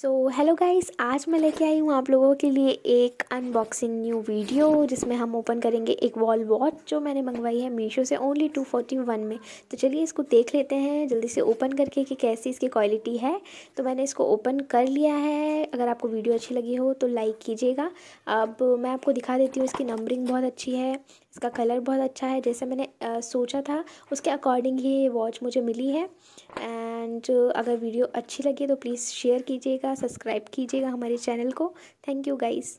so hello guys आज मैं लेके आई हूँ आप लोगों के लिए एक अनबॉक्सिंग न्यू वीडियो जिसमें हम ओपन करेंगे एक वॉल वॉच जो मैंने मंगवाई है मीशो से ओनली टू फोर्टी वन में तो चलिए इसको देख लेते हैं जल्दी से ओपन करके कि कैसी इसकी क्वालिटी है तो मैंने इसको ओपन कर लिया है अगर आपको वीडियो अच्छी लगी हो तो लाइक कीजिएगा अब मैं आपको दिखा देती हूँ इसकी नंबरिंग बहुत अच्छी है इसका कलर बहुत अच्छा है जैसे मैंने आ, सोचा था उसके अकॉर्डिंग ही ये वॉच मुझे मिली है एंड अगर वीडियो अच्छी लगी तो प्लीज़ शेयर कीजिएगा कीजिएगा सब्सक्राइब कीजिएगा हमारे चैनल को थैंक यू गाइस